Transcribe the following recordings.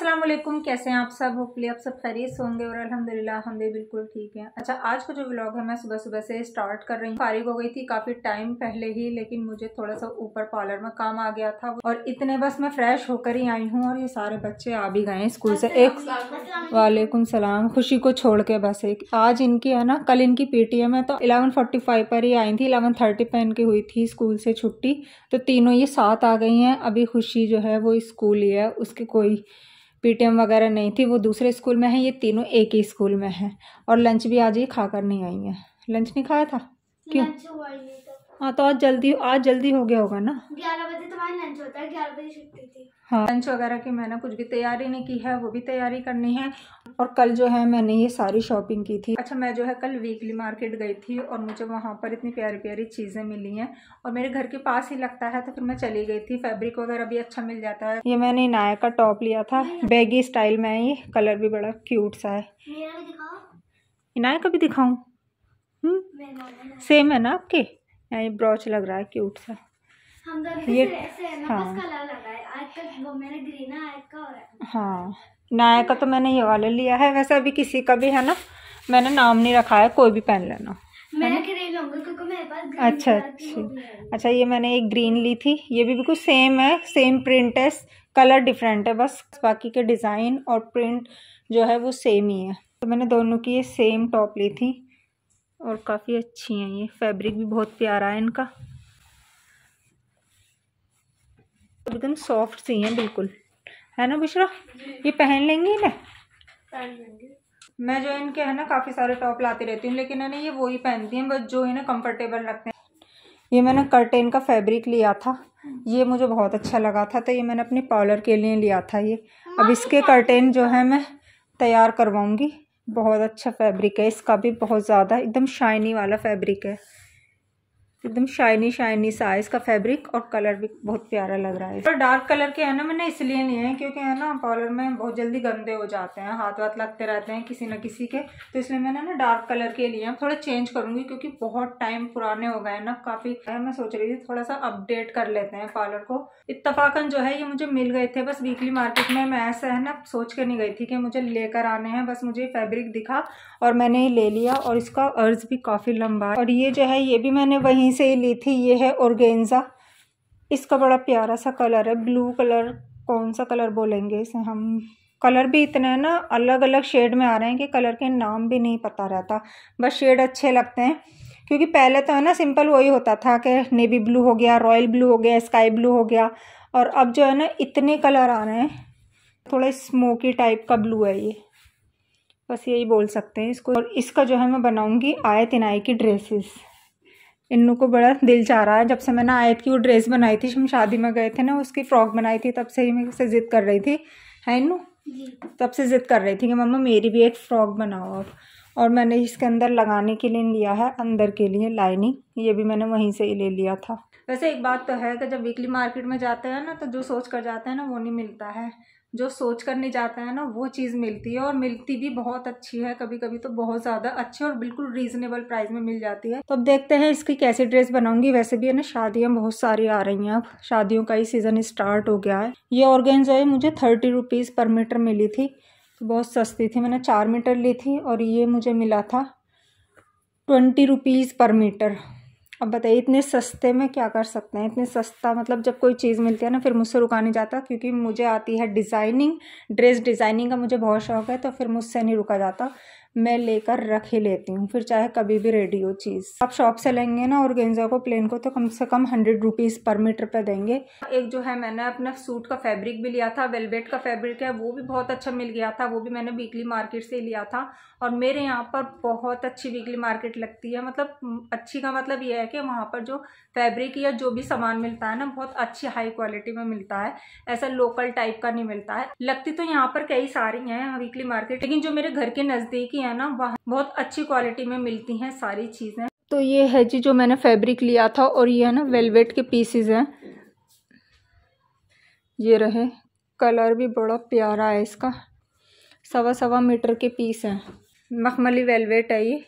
अस्सलाम वालेकुम कैसे हैं आप सब होपली आप सब खैरियत होंगे और अल्हम्दुलिल्लाह हम भी बिल्कुल ठीक हैं अच्छा आज का जो व्लॉग है मैं सुबह सुबह से स्टार्ट कर रही हूँ फारिग हो गई थी काफ़ी टाइम पहले ही लेकिन मुझे थोड़ा सा ऊपर पार्लर में काम आ गया था और इतने बस मैं फ्रेश होकर ही आई हूँ और ये सारे बच्चे आ भी गए स्कूल से एक वालेकुम सलाम खुशी को छोड़ के बस एक आज इनकी है ना कल इनकी एम है तो इलेवन पर ही आई थी इलेवन पर इनकी हुई थी स्कूल से छुट्टी तो तीनों ये साथ आ गई हैं अभी खुशी जो है वो स्कूल ही है उसकी कोई पीटीएम वगैरह नहीं थी वो दूसरे स्कूल में है ये तीनों एक ही स्कूल में है और लंच भी आज ही खाकर नहीं आई है लंच नहीं खाया था क्यों हाँ तो आज जल्दी आज जल्दी हो गया होगा ना ग्यारह बजे तो तो लंच होता है ग्यारह बजे छुट्टी थी हाँ लंच वगैरह की मैंने कुछ भी तैयारी नहीं की है वो भी तैयारी करनी है और कल जो है मैंने ये सारी शॉपिंग की थी अच्छा मैं जो है कल वीकली मार्केट गई थी और मुझे वहाँ पर इतनी प्यारी प्यारी चीज़ें मिली हैं और मेरे घर के पास ही लगता है तो फिर मैं चली गई थी फैब्रिक वगैरह भी अच्छा मिल जाता है ये मैंने नायक का टॉप लिया था बैगी स्टाइल में है ये कलर भी बड़ा क्यूट सा है नायक का भी दिखाऊँ सेम हम्म। है ना आपके यहाँ ये ब्रॉच लग रहा है क्यूट सा तो ये हाँ हाँ नाया का तो मैंने ये वाला लिया है वैसे अभी किसी का भी है ना मैंने नाम नहीं रखा है कोई भी पहन लेना अच्छा अच्छा अच्छा ये मैंने एक ग्रीन ली थी ये भी बिल्कुल सेम है सेम प्रिंट है कलर डिफरेंट है बस बाकी के डिज़ाइन और प्रिंट जो है वो सेम ही है तो मैंने दोनों की ये सेम टॉप ली थी और काफ़ी अच्छी हैं ये फैब्रिक भी बहुत प्यारा है इनका एकदम सॉफ्ट सी हैं बिल्कुल है ना बुशरा ये पहन लेंगी ना पहन लेंगी मैं जो इनके है ना काफ़ी सारे टॉप लाती रहती हूँ लेकिन है ना ये वही पहनती हैं बस जो है ना कंफर्टेबल रखते हैं ये मैंने कर्टेन का फैब्रिक लिया था ये मुझे बहुत अच्छा लगा था तो ये मैंने अपने पार्लर के लिए लिया था ये अब इसके कर्टेन जो है मैं तैयार करवाऊँगी बहुत अच्छा फैब्रिक है इसका भी बहुत ज़्यादा एकदम शाइनी वाला फैब्रिक है एकदम शाइनी शाइनी सा इसका फैब्रिक और कलर भी बहुत प्यारा लग रहा है पर डार्क कलर के है ना मैंने इसलिए लिए हैं क्योंकि है ना पॉलर में बहुत जल्दी गंदे हो जाते हैं हाथ वाथ लगते रहते हैं किसी न किसी के तो इसलिए मैंने ना डार्क कलर के लिए थोड़ा चेंज करूंगी क्योंकि बहुत टाइम पुराने हो गए ना काफ़ी मैं सोच रही थी थोड़ा सा अपडेट कर लेते हैं पार्लर को इतफाकन जो है ये मुझे मिल गए थे बस वीकली मार्केट में मैं ऐसा है ना सोच के नहीं गई थी कि मुझे लेकर आने हैं बस मुझे फेब्रिक दिखा और मैंने ले लिया और इसका अर्ज भी काफ़ी लंबा और ये जो है ये भी मैंने वही वहीं से ली थी ये है ऑर्गेन्ज़ा इसका बड़ा प्यारा सा कलर है ब्लू कलर कौन सा कलर बोलेंगे इसे हम कलर भी इतने ना अलग अलग शेड में आ रहे हैं कि कलर के नाम भी नहीं पता रहता बस शेड अच्छे लगते हैं क्योंकि पहले तो है ना सिंपल वही होता था कि नेवी ब्लू हो गया रॉयल ब्लू हो गया स्काई ब्लू हो गया और अब जो है ना इतने कलर आ रहे हैं थोड़ा स्मोकी टाइप का ब्लू है ये बस यही बोल सकते हैं इसको और इसका जो है मैं बनाऊँगी आय तिनाई की ड्रेसेस इन्नू को बड़ा दिल चाह रहा है जब से मैंने आयत की वो ड्रेस बनाई थी हम शादी में गए थे ना उसकी फ्रॉक बनाई थी तब से ही मैं उसे जिद कर रही थी है इन्नू तब से जिद कर रही थी कि मम्मा मेरी भी एक फ़्रॉक बनाओ अब और मैंने इसके अंदर लगाने के लिए लिया है अंदर के लिए लाइनिंग ये भी मैंने वहीं से ही ले लिया था वैसे एक बात तो है कि जब वीकली मार्केट में जाते हैं ना तो जो सोच कर जाते हैं ना वो नहीं मिलता है जो सोच कर नहीं जाता है ना वो चीज़ मिलती है और मिलती भी बहुत अच्छी है कभी कभी तो बहुत ज़्यादा अच्छी और बिल्कुल रीजनेबल प्राइस में मिल जाती है तो अब देखते हैं इसकी कैसी ड्रेस बनाऊंगी वैसे भी है ना शादियाँ बहुत सारी आ रही हैं अब शादियों का ही सीज़न स्टार्ट हो गया है ये ऑर्गेन जो है मुझे थर्टी रुपीज़ पर मीटर मिली थी तो बहुत सस्ती थी मैंने चार मीटर ली थी और ये मुझे मिला था ट्वेंटी रुपीज़ पर मीटर अब बताइए इतने सस्ते में क्या कर सकते हैं इतने सस्ता मतलब जब कोई चीज़ मिलती है ना फिर मुझसे रुका नहीं जाता क्योंकि मुझे आती है डिज़ाइनिंग ड्रेस डिज़ाइनिंग का मुझे बहुत शौक है तो फिर मुझसे नहीं रुका जाता मैं लेकर रख ही लेती हूँ फिर चाहे कभी भी रेडी हो चीज़ आप शॉप से लेंगे ना और गेंजा को प्लेन को तो कम से कम हंड्रेड रुपीज़ पर मीटर पे देंगे एक जो है मैंने अपना सूट का फैब्रिक भी लिया था वेलवेट का फैब्रिक है वो भी बहुत अच्छा मिल गया था वो भी मैंने वीकली मार्केट से लिया था और मेरे यहाँ पर बहुत अच्छी वीकली मार्केट लगती है मतलब अच्छी का मतलब ये है कि वहाँ पर जो फैब्रिक या जो भी सामान मिलता है ना बहुत अच्छी हाई क्वालिटी में मिलता है ऐसा लोकल टाइप का नहीं मिलता है लगती तो यहाँ पर कई सारी हैं वीकली मार्केट लेकिन जो मेरे घर के नज़दीक ही की है ना वह बहुत अच्छी क्वालिटी में मिलती हैं सारी चीज़ें तो ये है जी जो मैंने फैब्रिक लिया था और ये है ना वेलवेट के पीसेज हैं ये रहे कलर भी बड़ा प्यारा है इसका सवा सवा मीटर के पीस हैं मखमली वेलवेट है ये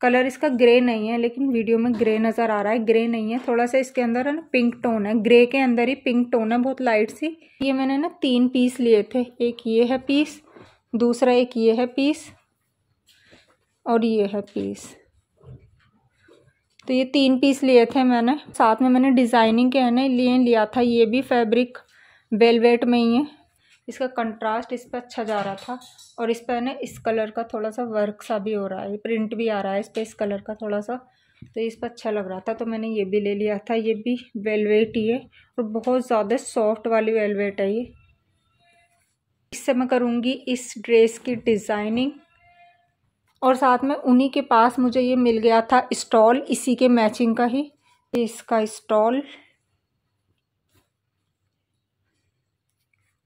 कलर इसका ग्रे नहीं है लेकिन वीडियो में ग्रे नज़र आ रहा है ग्रे नहीं है थोड़ा सा इसके अंदर है ना पिंक टोन है ग्रे के अंदर ही पिंक टोन है बहुत लाइट सी ये मैंने ना तीन पीस लिए थे एक ये है पीस दूसरा एक ये है पीस और ये है पीस तो ये तीन पीस लिए थे मैंने साथ में मैंने डिज़ाइनिंग के है ना लिए लिया था ये भी फैब्रिक वेलवेट में ही है इसका कंट्रास्ट इस पर अच्छा जा रहा था और इस पर है ना इस कलर का थोड़ा सा वर्क सा भी हो रहा है प्रिंट भी आ रहा है इस पर इस कलर का थोड़ा सा तो इस पर अच्छा लग रहा था तो मैंने ये भी ले लिया था ये भी वेलवेट ही है और बहुत ज़्यादा सॉफ्ट वाली वेलवेट है ये इससे मैं करूँगी इस ड्रेस की डिज़ाइनिंग और साथ में उन्हीं के पास मुझे ये मिल गया था स्टॉल इसी के मैचिंग का ही इसका स्टॉल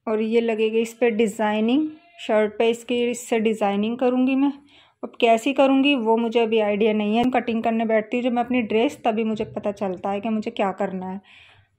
और ये लगेगा इस पर डिज़ाइनिंग शर्ट पे इसकी इससे डिज़ाइनिंग करूँगी मैं अब कैसी करूँगी वो मुझे अभी आइडिया नहीं है कटिंग करने बैठती हूँ जब मैं अपनी ड्रेस तभी मुझे पता चलता है कि मुझे क्या करना है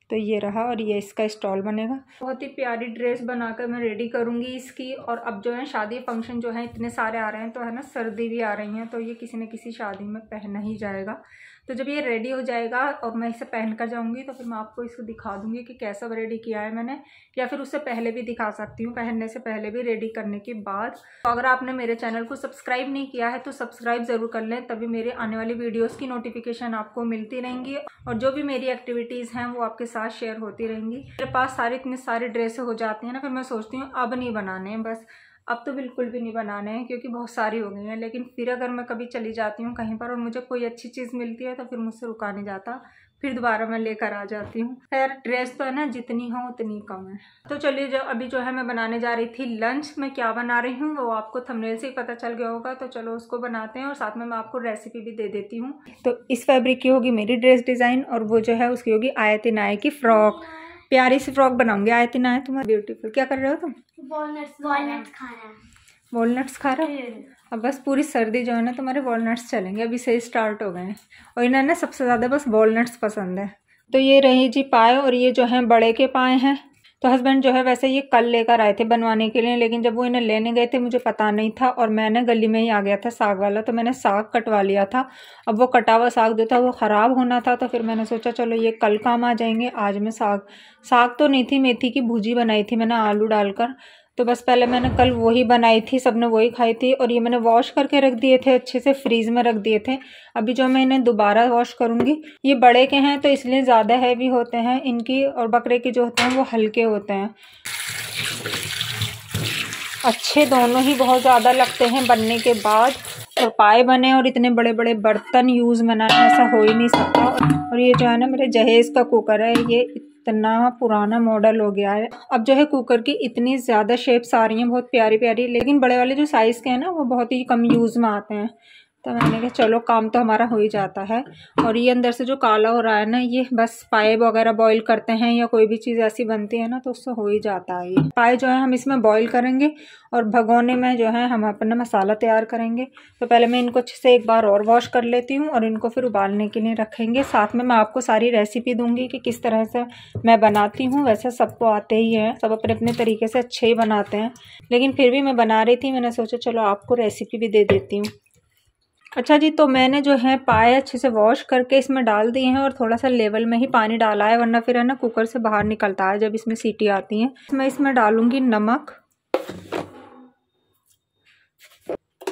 तो ये रहा और ये इसका स्टॉल बनेगा बहुत ही प्यारी ड्रेस बनाकर मैं रेडी करूँगी इसकी और अब जो है शादी फंक्शन जो है इतने सारे आ रहे हैं तो है ना सर्दी भी आ रही है तो ये किसी न किसी शादी में पहना ही जाएगा तो जब ये रेडी हो जाएगा और मैं इसे पहन कर जाऊँगी तो फिर मैं आपको इसको दिखा दूँगी कि कैसा रेडी किया है मैंने या फिर उससे पहले भी दिखा सकती हूँ पहनने से पहले भी रेडी करने के बाद तो अगर आपने मेरे चैनल को सब्सक्राइब नहीं किया है तो सब्सक्राइब ज़रूर कर लें तभी मेरे आने वाली वीडियोज़ की नोटिफिकेशन आपको मिलती रहेंगी और जो भी मेरी एक्टिविटीज़ हैं वो आपके साथ शेयर होती रहेंगी मेरे पास सारी इतनी सारी ड्रेसें हो जाती हैं ना फिर मैं सोचती हूँ अब नहीं बनाने बस अब तो बिल्कुल भी नहीं बनाने हैं क्योंकि बहुत सारी हो गई हैं लेकिन फिर अगर मैं कभी चली जाती हूँ कहीं पर और मुझे कोई अच्छी चीज़ मिलती है तो फिर मुझसे रुका नहीं जाता फिर दोबारा मैं लेकर आ जाती हूँ खैर ड्रेस तो है ना जितनी हो उतनी कम है तो चलिए जो अभी जो है मैं बनाने जा रही थी लंच मैं क्या बना रही हूँ वो आपको थंबनेल से ही पता चल गया होगा तो चलो उसको बनाते हैं और साथ में मैं आपको रेसिपी भी दे देती हूँ तो इस फैब्रिक की होगी मेरी ड्रेस डिज़ाइन और वो जो है उसकी होगी आयत नाय की फ्रॉक प्यारी सी फ्रॉक बनाऊंगी आए ना है तुम्हारे ब्यूटीफुल क्या कर रहे हो तुम वॉलट्स खा रहे हो अब बस पूरी सर्दी जो है ना तुम्हारे वॉलट्स चलेंगे अभी से स्टार्ट हो गए हैं और इन्हें ना सबसे ज़्यादा बस वॉलट्स पसंद है तो ये रही जी पाए और ये जो हैं बड़े के पाए हैं तो हस्बैंड जो है वैसे ये कल लेकर आए थे बनवाने के लिए लेकिन जब वो इन्हें लेने गए थे मुझे पता नहीं था और मैंने गली में ही आ गया था साग वाला तो मैंने साग कटवा लिया था अब वो कटा हुआ साग जो था वो ख़राब होना था तो फिर मैंने सोचा चलो ये कल काम आ जाएंगे आज मैं साग साग तो नहीं थी मेथी की भूजी बनाई थी मैंने आलू डालकर तो बस पहले मैंने कल वही बनाई थी सबने वही खाई थी और ये मैंने वॉश करके रख दिए थे अच्छे से फ्रीज में रख दिए थे अभी जो मैं इन्हें दोबारा वॉश करूँगी ये बड़े के हैं तो इसलिए ज़्यादा हैवी होते हैं इनकी और बकरे के जो होते हैं वो हल्के होते हैं अच्छे दोनों ही बहुत ज़्यादा लगते हैं बनने के बाद और पाए बने और इतने बड़े बड़े बर्तन यूज़ बनाना ऐसा हो ही नहीं सकता और ये जो है ना मेरे जहेज़ का कुकर है ये कितना पुराना मॉडल हो गया है अब जो है कुकर की इतनी ज़्यादा शेप्स आ रही हैं बहुत प्यारी प्यारी लेकिन बड़े वाले जो साइज़ के हैं ना वो बहुत ही कम यूज़ में आते हैं तो मैंने कहा चलो काम तो हमारा हो ही जाता है और ये अंदर से जो काला हो रहा है ना ये बस पाए वगैरह बॉईल करते हैं या कोई भी चीज़ ऐसी बनती है ना तो उससे हो ही जाता है ये पाए जो है हम इसमें बॉईल करेंगे और भगोने में जो है हम अपना मसाला तैयार करेंगे तो पहले मैं इनको अच्छे से एक बार और वॉश कर लेती हूँ और इनको फिर उबालने के लिए रखेंगे साथ में मैं आपको सारी रेसिपी दूँगी कि किस तरह से मैं बनाती हूँ वैसे सबको आते ही हैं सब अपने अपने तरीके से अच्छे ही बनाते हैं लेकिन फिर भी मैं बना रही थी मैंने सोचा चलो आपको रेसिपी भी दे देती हूँ अच्छा जी तो मैंने जो है पाए अच्छे से वॉश करके इसमें डाल दिए हैं और थोड़ा सा लेवल में ही पानी डाला है वरना फिर है ना कुकर से बाहर निकलता है जब इसमें सीटी आती है मैं इसमें डालूँगी नमक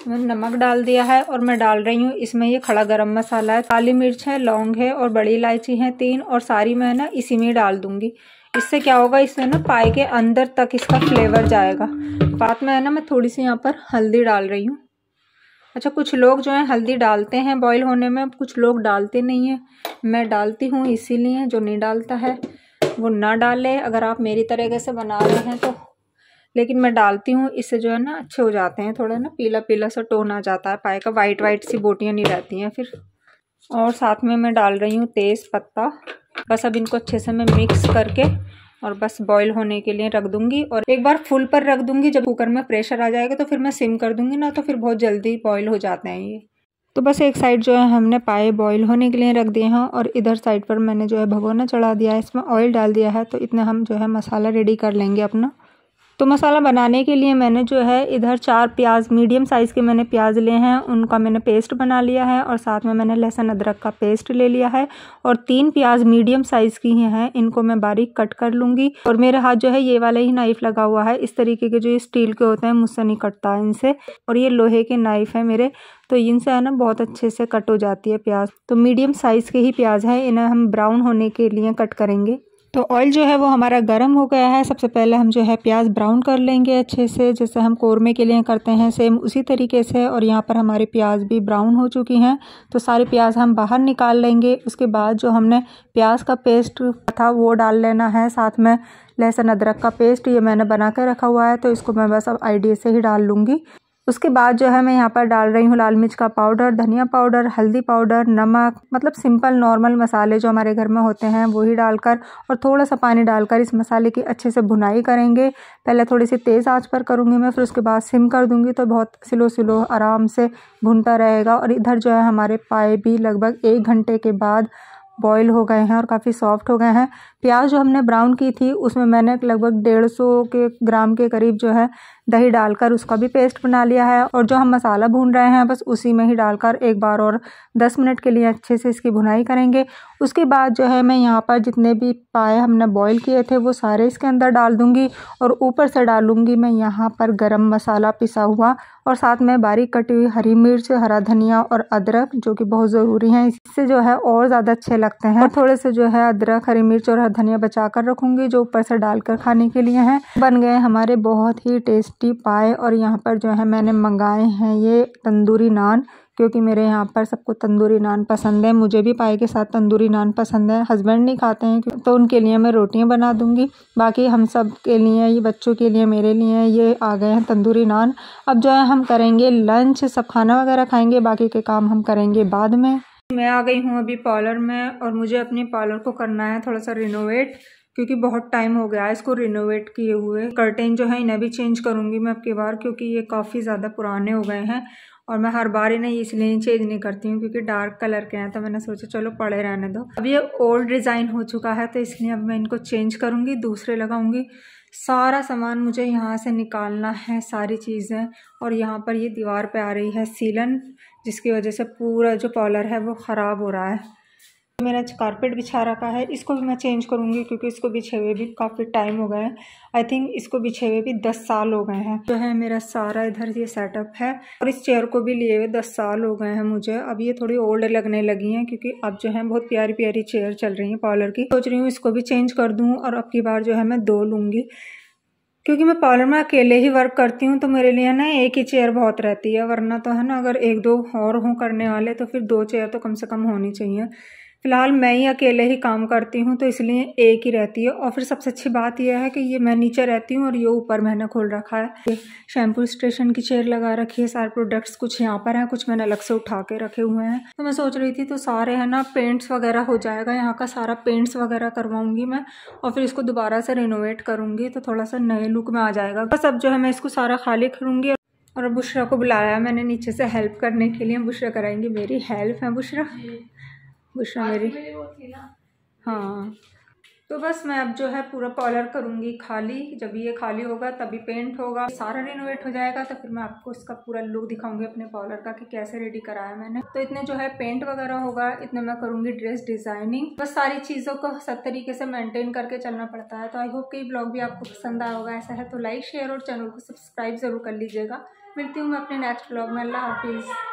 मैंने नमक डाल दिया है और मैं डाल रही हूँ इसमें ये खड़ा गरम मसाला है काली मिर्च है लौंग है और बड़ी इलायची है तीन और सारी मैं ना इसी में डाल दूंगी इससे क्या होगा इसमें ना पाए के अंदर तक इसका फ्लेवर जाएगा बाद में है ना मैं थोड़ी सी यहाँ पर हल्दी डाल रही हूँ अच्छा कुछ लोग जो हैं हल्दी डालते हैं बॉईल होने में कुछ लोग डालते नहीं हैं मैं डालती हूँ इसीलिए जो नहीं डालता है वो ना डाले अगर आप मेरी तरीके से बना रहे हैं तो लेकिन मैं डालती हूँ इससे जो है ना अच्छे हो जाते हैं थोड़ा ना पीला पीला सा टोन आ जाता है पाए का वाइट वाइट सी बोटियाँ नहीं रहती हैं फिर और साथ में मैं डाल रही हूँ तेज़ पत्ता बस अब इनको अच्छे से मैं मिक्स करके और बस बॉईल होने के लिए रख दूंगी और एक बार फुल पर रख दूंगी जब कुकर में प्रेशर आ जाएगा तो फिर मैं सिम कर दूंगी ना तो फिर बहुत जल्दी बॉईल हो जाते हैं ये तो बस एक साइड जो है हमने पाए बॉईल होने के लिए रख दिए हैं और इधर साइड पर मैंने जो है भगोना चढ़ा दिया है इसमें ऑयल डाल दिया है तो इतना हम जो है मसाला रेडी कर लेंगे अपना तो मसाला बनाने के लिए मैंने जो है इधर चार प्याज मीडियम साइज़ के मैंने प्याज लिए हैं उनका मैंने पेस्ट बना लिया है और साथ में मैंने लहसुन अदरक का पेस्ट ले लिया है और तीन प्याज मीडियम साइज़ की ही हैं इनको मैं बारीक कट कर लूँगी और मेरा हाथ जो है ये वाला ही नाइफ़ लगा हुआ है इस तरीके के जो ये स्टील के होते हैं मुझसे नहीं कटता इनसे और ये लोहे के नाइफ़ है मेरे तो इनसे है ना बहुत अच्छे से कट हो जाती है प्याज तो मीडियम साइज़ के ही प्याज हैं इन्हें हम ब्राउन होने के लिए कट करेंगे तो ऑयल जो है वो हमारा गर्म हो गया है सबसे पहले हम जो है प्याज ब्राउन कर लेंगे अच्छे से जैसे हम कोरमे के लिए करते हैं सेम उसी तरीके से और यहाँ पर हमारे प्याज भी ब्राउन हो चुकी हैं तो सारे प्याज हम बाहर निकाल लेंगे उसके बाद जो हमने प्याज का पेस्ट था वो डाल लेना है साथ में लहसुन अदरक का पेस्ट ये मैंने बना कर रखा हुआ है तो इसको मैं बस अब आइडिया से ही डाल लूँगी उसके बाद जो है मैं यहाँ पर डाल रही हूँ लाल मिर्च का पाउडर धनिया पाउडर हल्दी पाउडर नमक मतलब सिंपल नॉर्मल मसाले जो हमारे घर में होते हैं वही डालकर और थोड़ा सा पानी डालकर इस मसाले की अच्छे से भुनाई करेंगे पहले थोड़ी सी तेज़ आँच पर करूँगी मैं फिर उसके बाद सिम कर दूँगी तो बहुत स्लो स्लो आराम से भुनता रहेगा और इधर जो है हमारे पाए भी लगभग एक घंटे के बाद बॉयल हो गए हैं और काफ़ी सॉफ्ट हो गए हैं प्याज जो हमने ब्राउन की थी उसमें मैंने लगभग डेढ़ सौ के ग्राम के करीब जो है दही डालकर उसका भी पेस्ट बना लिया है और जो हम मसाला भून रहे हैं बस उसी में ही डालकर एक बार और दस मिनट के लिए अच्छे से इसकी भुनाई करेंगे उसके बाद जो है मैं यहाँ पर जितने भी पाए हमने बॉईल किए थे वो सारे इसके अंदर डाल दूँगी और ऊपर से डालूँगी मैं यहाँ पर गर्म मसाला पिसा हुआ और साथ में बारीक कटी हुई हरी मिर्च हरा धनिया और अदरक जो कि बहुत ज़रूरी हैं इससे जो है और ज़्यादा अच्छे लगते हैं और थोड़े से जो है अदरक हरी मिर्च और हरा धनिया बचा कर रखूँगी जो ऊपर से डालकर खाने के लिए हैं बन गए हमारे बहुत ही टेस्ट टेस्टी पाए और यहाँ पर जो है मैंने मंगाए हैं ये तंदूरी नान क्योंकि मेरे यहाँ पर सबको तंदूरी नान पसंद है मुझे भी पाए के साथ तंदूरी नान पसंद है हस्बैंड नहीं खाते हैं तो उनके लिए मैं रोटियाँ बना दूँगी बाकी हम सब के लिए ये बच्चों के लिए मेरे लिए ये आ गए हैं तंदूरी नान अब जो है हम करेंगे लंच सब खाना वगैरह खाएंगे बाकी के काम हम करेंगे बाद में मैं आ गई हूँ अभी पार्लर में और मुझे अपने पार्लर को करना है थोड़ा सा रिनोवेट क्योंकि बहुत टाइम हो गया है इसको रिनोवेट किए हुए कर्टेन जो है इन्हें भी चेंज करूँगी मैं अब की बार क्योंकि ये काफ़ी ज़्यादा पुराने हो गए हैं और मैं हर बार इन्हें इसलिए चेंज नहीं करती हूँ क्योंकि डार्क कलर के हैं तो मैंने सोचा चलो पड़े रहने दो अब ये ओल्ड डिज़ाइन हो चुका है तो इसलिए अब मैं इनको चेंज करूँगी दूसरे लगाऊँगी सारा सामान मुझे यहाँ से निकालना है सारी चीज़ें और यहाँ पर ये दीवार पर आ रही है सीलन जिसकी वजह से पूरा जो पॉलर है वो ख़राब हो रहा है मेरा कारपेट बिछा रखा है इसको भी मैं चेंज करूँगी क्योंकि इसको बिछे हुए भी काफ़ी टाइम हो गया है आई थिंक इसको बिछे हुए भी दस साल हो गए हैं जो है मेरा सारा इधर ये सेटअप है और इस चेयर को भी लिए हुए दस साल हो गए हैं मुझे अब ये थोड़ी ओल्ड लगने लगी हैं क्योंकि अब जो है बहुत प्यारी प्यारी चेयर चल रही है पार्लर की सोच रही हूँ इसको भी चेंज कर दूँ और अब की बार जो है मैं दो लूँगी क्योंकि मैं पार्लर में अकेले ही वर्क करती हूँ तो मेरे लिए ना एक ही चेयर बहुत रहती है वरना तो है ना अगर एक दो और हों करने वाले तो फिर दो चेयर तो कम से कम होनी चाहिए फ़िलहाल मैं ही अकेले ही काम करती हूँ तो इसलिए एक ही रहती है और फिर सबसे अच्छी बात यह है कि ये मैं नीचे रहती हूँ और ये ऊपर मैंने खोल रखा है शैम्पू स्टेशन की चेयर लगा रखी है सारे प्रोडक्ट्स कुछ यहाँ पर हैं कुछ मैंने अलग से उठा के रखे हुए हैं तो मैं सोच रही थी तो सारे है ना पेंट्स वगैरह हो जाएगा यहाँ का सारा पेंट्स वगैरह करवाऊँगी मैं और फिर इसको दोबारा से रिनोवेट करूँगी तो थोड़ा सा नए लुक में आ जाएगा बस अब जो है मैं इसको सारा खाली करूँगी और बुशरा को बुलाया मैंने नीचे से हेल्प करने के लिए बुशरा कराएंगी मेरी हेल्प है बुशरा हूँ मेरी हाँ तो बस मैं अब जो है पूरा पॉलर करूँगी खाली जब ये खाली होगा तभी पेंट होगा सारा रिनोवेट हो जाएगा तो फिर मैं आपको इसका पूरा लुक दिखाऊंगी अपने पॉलर का कि कैसे रेडी कराया मैंने तो इतने जो है पेंट वगैरह होगा इतने मैं करूँगी ड्रेस डिज़ाइनिंग बस सारी चीज़ों को सब तरीके से मैंटेन करके चलना पड़ता है तो आई होप कि ब्लॉग भी आपको पसंद आया होगा ऐसा है तो लाइक शेयर और चैनल को सब्सक्राइब ज़रूर कर लीजिएगा मिलती हूँ मैं अपने नेक्स्ट ब्लॉग में अल्लाह हाफिज़